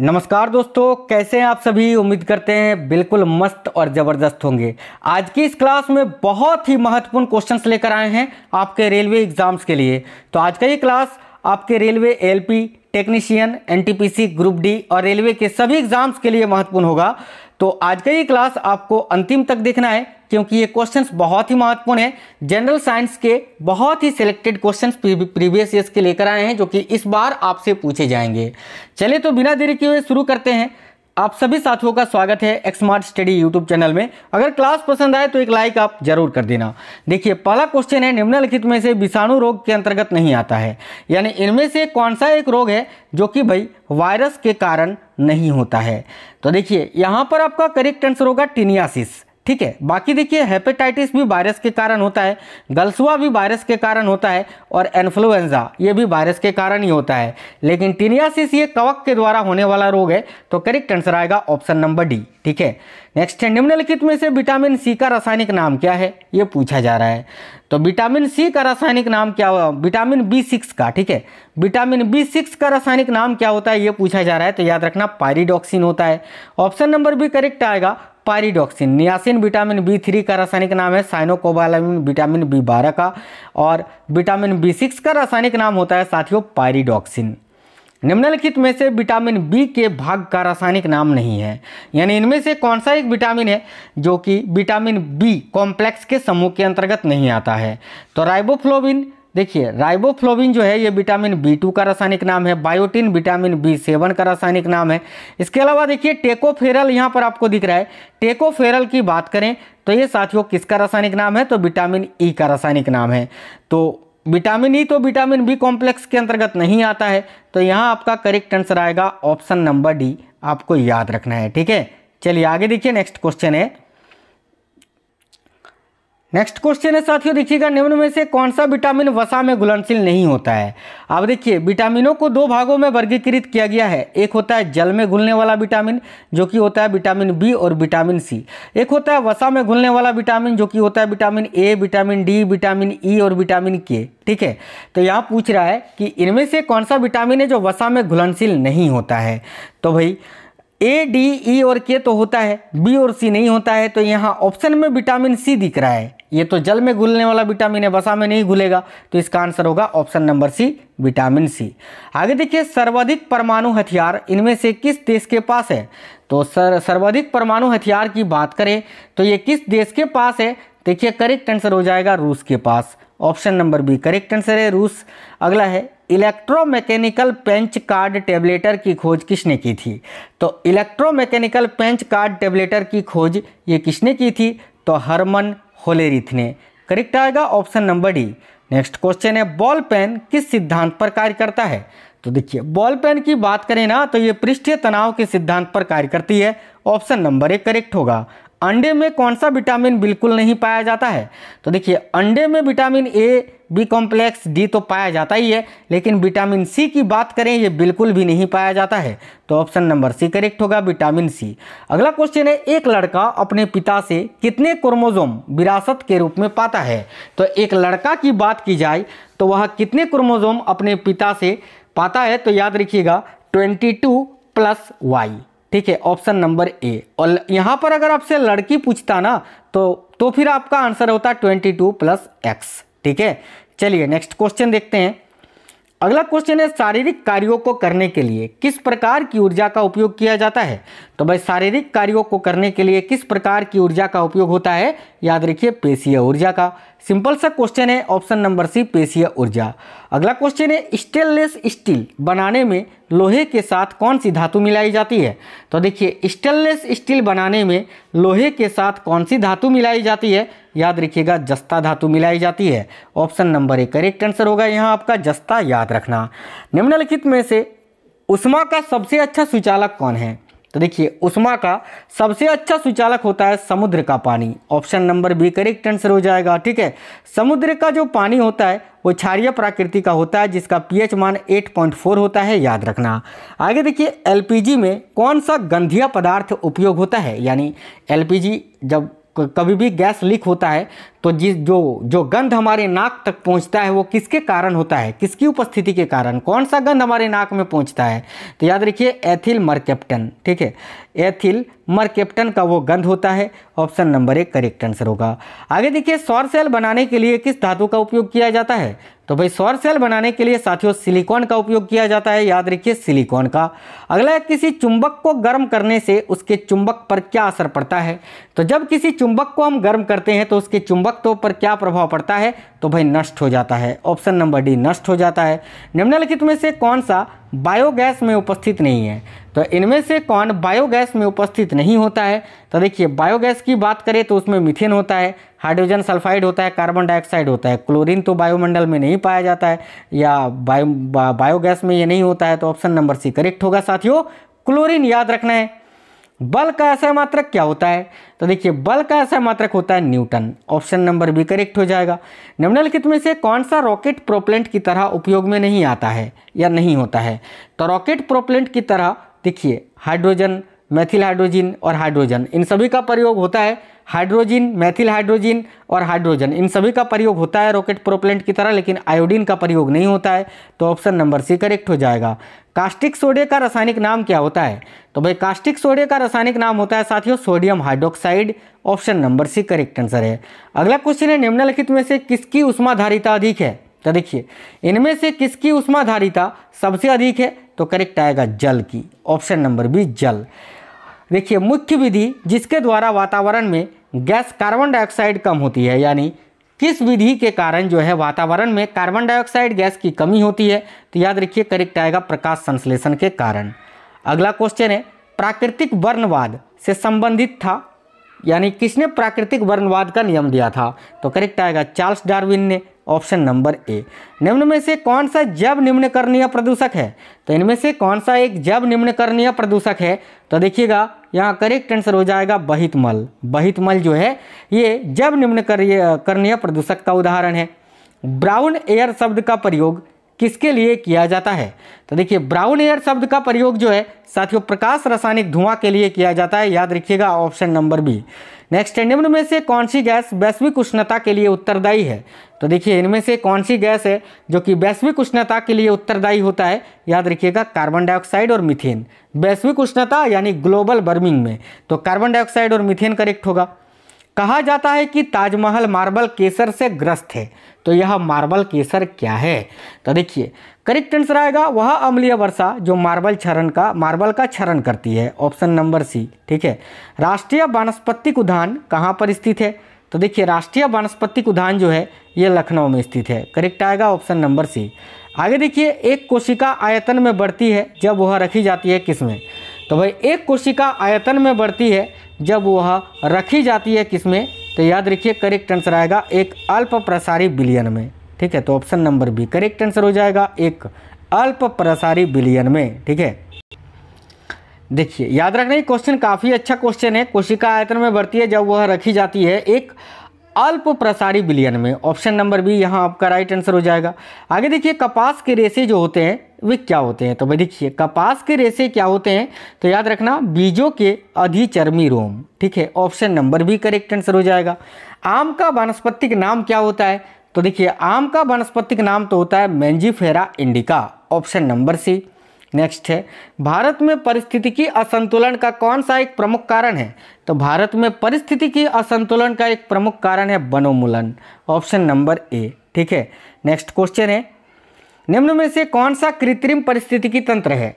नमस्कार दोस्तों कैसे हैं आप सभी उम्मीद करते हैं बिल्कुल मस्त और ज़बरदस्त होंगे आज की इस क्लास में बहुत ही महत्वपूर्ण क्वेश्चंस लेकर आए हैं आपके रेलवे एग्ज़ाम्स के लिए तो आज का ये क्लास आपके railway LP technician NTPC group D और रेलवे के सभी एग्ज़ाम्स के लिए महत्वपूर्ण होगा तो आज का ये क्लास आपको अंतिम तक देखना है क्योंकि ये क्वेश्चंस बहुत ही महत्वपूर्ण है जनरल साइंस के बहुत ही सिलेक्टेड क्वेश्चंस प्रीवियस ईयर्स के लेकर आए हैं जो कि इस बार आपसे पूछे जाएंगे चलिए तो बिना देरी किए शुरू करते हैं आप सभी साथियों का स्वागत है एक्समार्ट स्टडी यूट्यूब चैनल में अगर क्लास पसंद आए तो एक लाइक आप जरूर कर देना देखिए पहला क्वेश्चन है निम्नलिखित में से विषाणु रोग के अंतर्गत नहीं आता है यानी इनमें से कौन सा एक रोग है जो कि भाई वायरस के कारण नहीं होता है तो देखिए यहाँ पर आपका करेक्ट आंसर होगा टीनियासिस ठीक है बाकी देखिए हेपेटाइटिस भी वायरस के कारण होता है गल्सुआ भी वायरस के कारण होता है और इन्फ्लुएंजा ये भी वायरस के कारण ही होता है लेकिन टीनियासिस ये कवक के द्वारा होने वाला रोग है तो करेक्ट आंसर आएगा ऑप्शन नंबर डी ठीक है नेक्स्ट है निम्नलिखित में से विटामिन सी का रासायनिक नाम क्या है ये पूछा जा रहा है तो विटामिन सी का रासायनिक नाम क्या हो विटामिन बी सिक्स का ठीक है विटामिन बी सिक्स का रासायनिक नाम क्या होता है ये पूछा जा रहा है तो याद रखना पायरिडॉक्सिन होता है ऑप्शन नंबर भी करेक्ट आएगा pyridoxine niacin vitamin B three का रासायनिक नाम है साइनोकोबालामिन विटामिन बी बारह का और विटामिन बी सिक्स का रासायनिक नाम होता है साथियों पायरिडॉक्सिन निम्नलिखित में से विटामिन बी के भाग का रासायनिक नाम नहीं है यानी इनमें से कौन सा एक विटामिन है जो कि विटामिन बी कॉम्प्लेक्स के समूह के अंतर्गत नहीं आता है तो राइबोफ्लोबिन देखिए राइबोफ्लोबिन जो है ये विटामिन बी टू का रासायनिक नाम है बायोटिन विटामिन बी सेवन का रासायनिक नाम है इसके अलावा देखिए टेकोफेरल यहाँ पर आपको दिख रहा है टेकोफेरल की बात करें तो ये साथियों किसका रासायनिक नाम है तो विटामिन ई e का रासायनिक नाम है तो विटामिन ई e तो विटामिन बी कॉम्प्लेक्स के अंतर्गत नहीं आता है तो यहाँ आपका करेक्ट आंसर आएगा ऑप्शन नंबर डी आपको याद रखना है ठीक है चलिए आगे देखिए नेक्स्ट क्वेश्चन है नेक्स्ट क्वेश्चन है साथियों देखिएगा निम्न में से कौन सा विटामिन वसा में घुलनशील नहीं होता है अब देखिए विटामिनों को दो भागों में वर्गीकृत किया गया है एक होता है जल में घुलने वाला विटामिन जो कि होता है विटामिन बी और विटामिन सी एक होता है वसा में घुलने वाला विटामिन जो कि होता है vitamin A vitamin D vitamin E और विटामिन के ठीक है तो यहाँ पूछ रहा है कि इनमें से कौन सा विटामिन है जो वसा में घुलनशील नहीं होता है तो भाई ए डी ई और के तो होता है बी और सी नहीं होता है तो यहाँ ऑप्शन में विटामिन सी दिख रहा है ये तो जल में घुलने वाला विटामिन है वसा में नहीं घुलेगा तो इसका आंसर होगा option number C vitamin C आगे देखिए सर्वाधिक परमाणु हथियार इनमें से किस देश के पास है तो सर सर्वाधिक परमाणु हथियार की बात करें तो ये किस देश के पास है देखिए करेक्ट आंसर हो जाएगा रूस के पास option number B correct answer है रूस अगला है इलेक्ट्रोमैकेनिकल पेंच कार्ड टेबलेटर की खोज किसने की थी तो इलेक्ट्रोमैकेनिकल पेंच कार्ड टेबलेटर की खोज ये किसने की थी तो हरमन होलेरिथ ने करेक्ट आएगा option number D next question है बॉल पेन किस सिद्धांत पर कार्य करता है तो देखिए बॉल पेन की बात करें ना तो ये पृष्ठीय तनाव के सिद्धांत पर कार्य करती है ऑप्शन नंबर एक करेक्ट होगा अंडे में कौन सा विटामिन बिल्कुल नहीं पाया जाता है तो देखिए अंडे में vitamin A B complex D तो पाया जाता ही है लेकिन विटामिन सी की बात करें ये बिल्कुल भी नहीं पाया जाता है तो ऑप्शन नंबर सी करेक्ट होगा विटामिन सी अगला क्वेश्चन है एक लड़का अपने पिता से कितने क्रोमोजोम विरासत के रूप में पाता है तो एक लड़का की बात की जाए तो वह कितने क्रोमोजोम अपने पिता से पाता है तो याद रखिएगा ट्वेंटी टू प्लस वाई ठीक है ऑप्शन नंबर ए और यहाँ पर अगर आपसे लड़की पूछता ना तो तो फिर आपका आंसर होता ट्वेंटी टू प्लस एक्स ठीक है चलिए नेक्स्ट क्वेश्चन देखते हैं अगला क्वेश्चन है शारीरिक कार्यों को करने के लिए किस प्रकार की ऊर्जा का उपयोग किया जाता है तो भाई शारीरिक कार्यों को करने के लिए किस प्रकार की ऊर्जा का उपयोग होता है याद रखिए पेशीय ऊर्जा का सिंपल सा क्वेश्चन है ऑप्शन नंबर सी पेशीय ऊर्जा अगला क्वेश्चन है स्टेनलेस स्टील बनाने में लोहे के साथ कौन सी धातु मिलाई जाती है तो देखिए स्टेनलेस स्टील बनाने में लोहे के साथ कौन सी धातु मिलाई जाती है याद रखिएगा जस्ता धातु मिलाई जाती है option number A correct answer होगा यहाँ आपका जस्ता याद रखना निम्नलिखित में से उष्मा का सबसे अच्छा सुचालक कौन है तो देखिए उषमा का सबसे अच्छा सुचालक होता है समुद्र का पानी option number B correct answer हो जाएगा ठीक है समुद्र का जो पानी होता है वो क्षारिय प्राकृति का होता है जिसका पीएच मान 8.4 होता है याद रखना आगे देखिए एलपीजी में कौन सा गंधिया पदार्थ उपयोग होता है यानी एलपीजी जब कभी भी गैस लीक होता है तो जिस जो जो गंध हमारे नाक तक पहुंचता है वो किसके कारण होता है किसकी उपस्थिति के कारण कौन सा गंध हमारे नाक में पहुंचता है तो याद रखिए एथिल मरकेप्टन ठीक है एथिल मरकेप्टन का वो गंध होता है ऑप्शन नंबर एक करेक्ट आंसर होगा आगे देखिए सौर सेल बनाने के लिए किस धातु का उपयोग किया जाता है तो भाई सौर सेल बनाने के लिए साथियों सिलिकॉन का उपयोग किया जाता है याद रखिए सिलिकॉन का अगला है किसी चुंबक को गर्म करने से उसके चुंबक पर क्या असर पड़ता है तो जब किसी चुंबक को हम गर्म करते हैं तो उसके तो पर क्या प्रभाव पड़ता है तो भाई नष्ट हो जाता है ऑप्शन नंबर डी नष्ट हो जाता है निम्नलिखित में से कौन सा बायोगैस में उपस्थित नहीं है तो इनमें से कौन बायोगैस में उपस्थित नहीं होता है तो देखिए बायोगैस की बात करें तो उसमें मिथेन होता है हाइड्रोजन सल्फाइड होता है कार्बन डाइऑक्साइड होता है क्लोरीन तो बायोमंडल में नहीं पाया जाता है या बायो बायोगैस में ये नहीं होता है तो ऑप्शन नंबर सी करेक्ट होगा साथियों क्लोरीन याद रखना है बल का ऐसा मात्रक क्या होता है तो देखिए बल का ऐसा मात्रक होता है newton option number B correct हो जाएगा निम्नलिखित में से कौन सा रॉकेट प्रोपलेंट की तरह उपयोग में नहीं आता है या नहीं होता है तो रॉकेट प्रोपलेंट की तरह देखिए हाइड्रोजन मैथिल हाइड्रोजन और हाइड्रोजन इन सभी का प्रयोग होता है हाइड्रोजन मैथिल हाइड्रोजन और हाइड्रोजन इन सभी का प्रयोग होता है रॉकेट प्रोपेलेंट की तरह लेकिन आयोडीन का प्रयोग नहीं होता है तो ऑप्शन नंबर सी करेक्ट हो जाएगा कास्टिक सोडे का रासायनिक नाम क्या होता है तो भाई कास्टिक सोडे का रासायनिक नाम होता है साथियों sodium hydroxide option number C correct answer है अगला क्वेश्चन है निम्नलिखित में से किसकी उष्माधारिता अधिक है तो देखिए इनमें से किसकी उष्माधारिता सबसे अधिक है तो करेक्ट आएगा जल की ऑप्शन नंबर बी जल देखिए मुख्य विधि जिसके द्वारा वातावरण में गैस कार्बन डाइऑक्साइड कम होती है यानी किस विधि के कारण जो है वातावरण में कार्बन डाइऑक्साइड गैस की कमी होती है तो याद रखिए करेक्ट आएगा प्रकाश संश्लेषण के कारण अगला क्वेश्चन है प्राकृतिक वर्णवाद से संबंधित था यानी किसने प्राकृतिक वर्णवाद का नियम दिया था तो करेक्ट आएगा चार्ल्स डार्विन ने ऑप्शन नंबर ए निम्न में से कौन सा जब निम्नकरणीय प्रदूषक है तो इनमें से कौन सा एक जब निम्नकरणीय प्रदूषक है तो देखिएगा यहाँ करेक्ट आंसर हो जाएगा बहित मल बहित मल जो है ये जब निम्न करणीय प्रदूषक का उदाहरण है ब्राउन एयर शब्द का प्रयोग किसके लिए किया जाता है तो देखिए ब्राउन एयर शब्द का प्रयोग जो है साथियों प्रकाश रासायनिक धुआं के लिए किया जाता है याद रखिएगा ऑप्शन नंबर बी नेक्स्ट निम्न में से कौन सी गैस वैश्विक उष्णता के लिए उत्तरदायी है तो देखिए इनमें से कौन सी गैस है जो कि वैश्विक उष्णता के लिए उत्तरदायी होता है याद रखिएगा कार्बन डाइऑक्साइड और मिथेन वैश्विक उष्णता यानी ग्लोबल वार्मिंग में तो कार्बन डाइऑक्साइड और मिथेन करेक्ट होगा कहा जाता है कि ताजमहल मार्बल केसर से ग्रस्त है तो यह मार्बल केसर क्या है तो देखिए करेक्ट आंसर आएगा वह अम्लीय वर्षा जो मार्बल क्षरण का मार्बल का क्षरण करती है ऑप्शन नंबर सी ठीक है राष्ट्रीय वानस्पतिक उद्यान कहाँ पर स्थित है तो देखिए राष्ट्रीय वानस्पतिक उद्यान जो है ये लखनऊ में स्थित है करेक्ट आएगा ऑप्शन नंबर सी आगे देखिए एक कोशिका आयतन में बढ़ती है जब वह रखी जाती है किस में तो भाई एक कोशिका आयतन में बढ़ती है जब वह रखी जाती है किस में तो याद रखिए करेक्ट आंसर आएगा एक अल्प प्रसारी बिलियन में ठीक है तो option number B correct answer हो जाएगा एक अल्प प्रसारी बिलियन में ठीक है देखिए याद रखना ये क्वेश्चन काफ़ी अच्छा क्वेश्चन है कोशिका आयतन में बढ़ती है जब वह रखी जाती है एक अल्प प्रसारी बिलियन में ऑप्शन नंबर बी यहाँ आपका राइट आंसर हो जाएगा आगे देखिए कपास के रेसे जो होते हैं वे क्या होते हैं तो भाई देखिए कपास के रेसे क्या होते हैं तो याद रखना बीजों के अधिचर्मी रोम ठीक है option number B correct answer हो जाएगा आम का वनस्पतिक नाम क्या होता है तो देखिए आम का वनस्पतिक नाम तो होता है Mangifera indica option number C next है भारत में परिस्थिति की असंतुलन का कौन सा एक प्रमुख कारण है तो भारत में परिस्थिति की असंतुलन का एक प्रमुख कारण है वनोन्मूलन ऑप्शन नंबर ए ठीक है नेक्स्ट क्वेश्चन है निम्न में से कौन सा कृत्रिम परिस्थिति की तंत्र है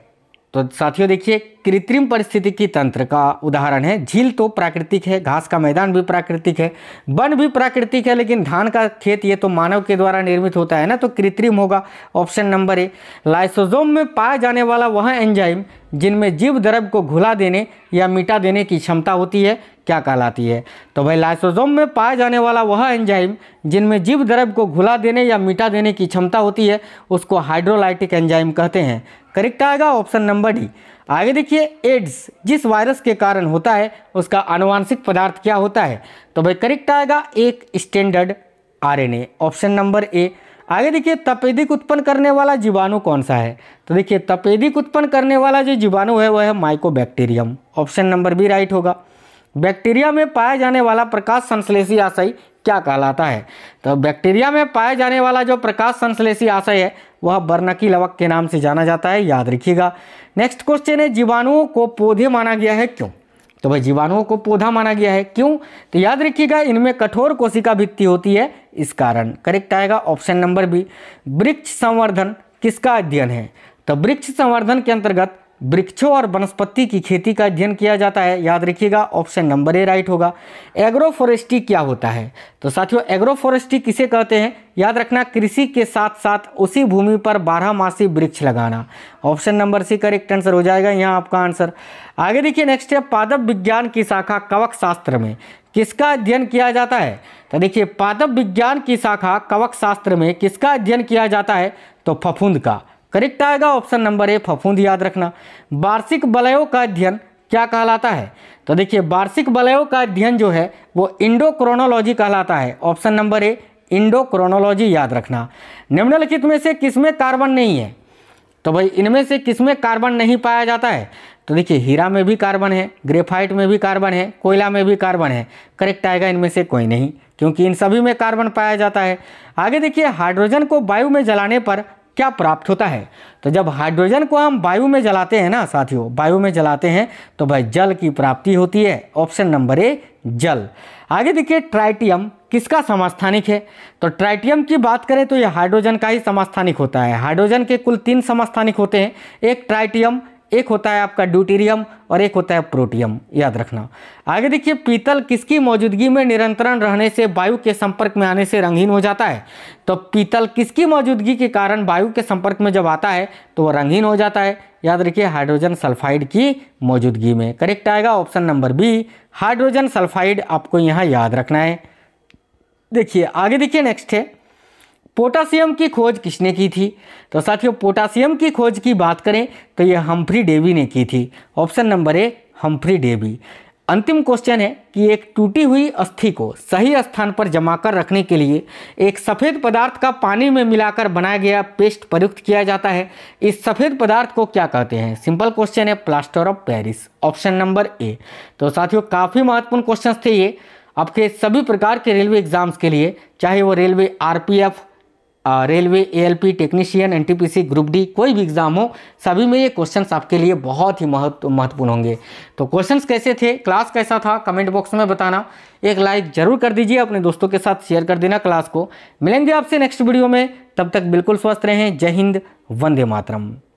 तो साथियों देखिए कृत्रिम परिस्थिति की तंत्र का उदाहरण है झील तो प्राकृतिक है घास का मैदान भी प्राकृतिक है वन भी प्राकृतिक है लेकिन धान का खेत ये तो मानव के द्वारा निर्मित होता है ना तो कृत्रिम होगा ऑप्शन नंबर ए लाइसोजोम में पाया जाने वाला वह एंजाइम जिनमें जीव द्रव को घुला देने या मिटा देने की क्षमता होती है क्या कहलाती है तो भाई लाइसोसोम में पाया जाने वाला वह एंजाइम जिनमें जीव द्रव को घुला देने या मिटा देने की क्षमता होती है उसको हाइड्रोलाइटिक एंजाइम कहते हैं करेक्ट आएगा ऑप्शन नंबर डी आगे देखिए एड्स जिस वायरस के कारण होता है उसका अनुवांशिक पदार्थ क्या होता है तो भाई करेक्ट आएगा एक standard RNA option number A आगे देखिए तपेदिक उत्पन्न करने वाला जीवाणु कौन सा है तो देखिए तपेदिक उत्पन्न करने वाला जो जीवाणु है वह है mycobacterium option number B right होगा बैक्टीरिया में पाए जाने वाला प्रकाश संश्लेषी आशय क्या कहलाता है तो बैक्टीरिया में पाए जाने वाला जो प्रकाश संश्लेषी आशय है वह बर्नकी लवक के नाम से जाना जाता है याद रखिएगा नेक्स्ट क्वेश्चन है जीवाणुओं को पौधे माना गया है क्यों तो भाई जीवाणुओं को पौधा माना गया है क्यों तो याद रखिएगा इनमें कठोर कोशिका भित्ति होती है इस कारण करेक्ट आएगा ऑप्शन नंबर बी वृक्ष संवर्धन किसका अध्ययन है तो वृक्ष संवर्धन के अंतर्गत वृक्षों और वनस्पति की खेती का अध्ययन किया जाता है याद रखिएगा ऑप्शन नंबर ए राइट होगा एग्रोफॉरेस्ट्री क्या होता है तो साथियों एग्रोफॉरेस्ट्री किसे कहते हैं याद रखना कृषि के साथ साथ उसी भूमि पर बारहमासी वृक्ष लगाना option number C correct answer हो जाएगा यहाँ आपका आंसर आगे देखिए नेक्स्ट है पादप विज्ञान की शाखा कवक शास्त्र में किसका अध्ययन किया जाता है तो देखिए पादप विज्ञान की शाखा कवक शास्त्र में किसका अध्ययन किया जाता है तो फफूंद का करेक्ट आएगा ऑप्शन नंबर ए फफूंद याद रखना वार्षिक वलयों का अध्ययन क्या कहलाता है तो देखिए वार्षिक वलयों का अध्ययन जो है वो इंडोक्रोनोलॉजी कहलाता है ऑप्शन नंबर ए इंडोक्रोनोलॉजी याद रखना निम्नलिखित में से किसमें कार्बन नहीं है तो भाई इनमें से किसमें कार्बन नहीं पाया जाता है तो देखिए हीरा में भी कार्बन है ग्रेफाइट में भी कार्बन है कोयला में भी कार्बन है करेक्ट आएगा इनमें से कोई नहीं क्योंकि इन सभी में कार्बन पाया जाता है आगे देखिए हाइड्रोजन को वायु में जलाने पर क्या प्राप्त होता है तो जब हाइड्रोजन को हम वायु में जलाते हैं ना साथियों वायु में जलाते हैं तो भाई जल की प्राप्ति होती है ऑप्शन नंबर ए जल आगे देखिए ट्राइटियम किसका समास्थानिक है तो ट्राइटियम की बात करें तो यह हाइड्रोजन का ही समास्थानिक होता है हाइड्रोजन के कुल तीन समास्थानिक होते हैं एक ट्राइटियम एक होता है आपका ड्यूटीरियम और एक होता है प्रोटियम याद रखना आगे देखिए पीतल किसकी मौजूदगी में निरंतरण रहने से वायु के संपर्क में आने से रंगीन हो जाता है तो पीतल किसकी मौजूदगी के कारण वायु के संपर्क में जब आता है तो वह रंगीन हो जाता है याद रखिए हाइड्रोजन सल्फाइड की मौजूदगी में करेक्ट आएगा option number B hydrogen sulphide आपको यहाँ याद रखना है देखिए आगे देखिए नेक्स्ट है पोटासियम की खोज किसने की थी तो साथियों पोटासियम की खोज की बात करें तो ये हम्फ्री डेवी ने की थी option number A Humphry Davy अंतिम क्वेश्चन है कि एक टूटी हुई अस्थि को सही स्थान पर जमा कर रखने के लिए एक सफ़ेद पदार्थ का पानी में मिलाकर बनाया गया पेस्ट प्रयुक्त किया जाता है इस सफ़ेद पदार्थ को क्या कहते हैं सिंपल क्वेश्चन है plaster of Paris option number A तो साथियों काफ़ी महत्वपूर्ण क्वेश्चन थे ये आपके सभी प्रकार के रेलवे एग्जाम्स के लिए चाहे वो railway or railway ALP technician NTPC group D कोई भी एग्ज़ाम हो सभी में ये क्वेश्चंस आपके लिए बहुत ही महत्व महत्वपूर्ण होंगे तो क्वेश्चंस कैसे थे क्लास कैसा था कमेंट बॉक्स में बताना एक लाइक ज़रूर कर दीजिए अपने दोस्तों के साथ शेयर कर देना क्लास को मिलेंगे आपसे नेक्स्ट वीडियो में तब तक बिल्कुल स्वस्थ रहें जय हिंद वंदे मातरम